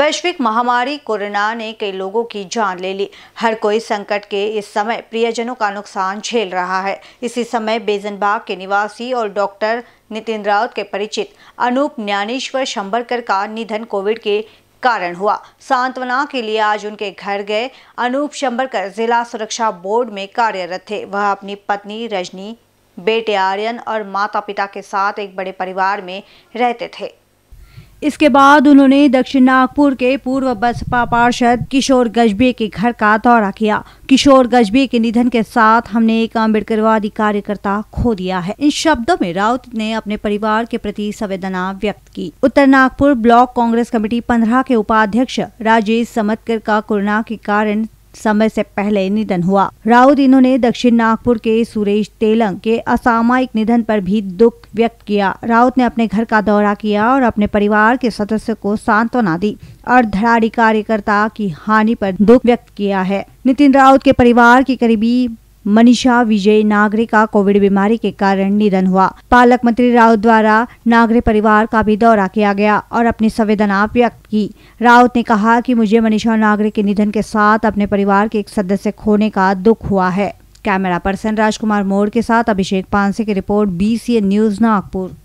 वैश्विक महामारी कोरोना ने कई लोगों की जान ले ली हर कोई संकट के इस समय प्रियजनों का नुकसान झेल रहा है इसी समय बेजनबाग के निवासी और डॉक्टर नितिन राउत के परिचित अनूप ज्ञानेश्वर शंबरकर का निधन कोविड के कारण हुआ सांत्वना के लिए आज उनके घर गए अनूप शंबरकर जिला सुरक्षा बोर्ड में कार्यरत थे वह अपनी पत्नी रजनी बेटे आर्यन और माता पिता के साथ एक बड़े परिवार में रहते थे इसके बाद उन्होंने दक्षिण नागपुर के पूर्व बसपा पार्षद किशोर गजबे के घर का दौरा किया किशोर गजबे के निधन के साथ हमने एक अम्बेडकरवादी कार्यकर्ता खो दिया है इन शब्दों में राउत ने अपने परिवार के प्रति संवेदना व्यक्त की उत्तर नागपुर ब्लॉक कांग्रेस कमेटी पंद्रह के उपाध्यक्ष राजेश समतकर का कोरोना के कारण समय से पहले निधन हुआ राउत इन्होंने दक्षिण नागपुर के सुरेश तेलंग के असामयिक निधन पर भी दुख व्यक्त किया राउत ने अपने घर का दौरा किया और अपने परिवार के सदस्य को सांत्वना दी और धराड़ी कार्यकर्ता की हानि पर दुख व्यक्त किया है नितिन राउत के परिवार के करीबी मनीषा विजय नागरे का कोविड बीमारी के कारण निधन हुआ पालक मंत्री राउत द्वारा नागरे परिवार का भी दौरा किया गया और अपनी संवेदना व्यक्त की राउत ने कहा कि मुझे मनीषा नागरे के निधन के साथ अपने परिवार के एक सदस्य खोने का दुख हुआ है कैमरा पर्सन राजकुमार मोड़ के साथ अभिषेक पांसे की रिपोर्ट बी न्यूज नागपुर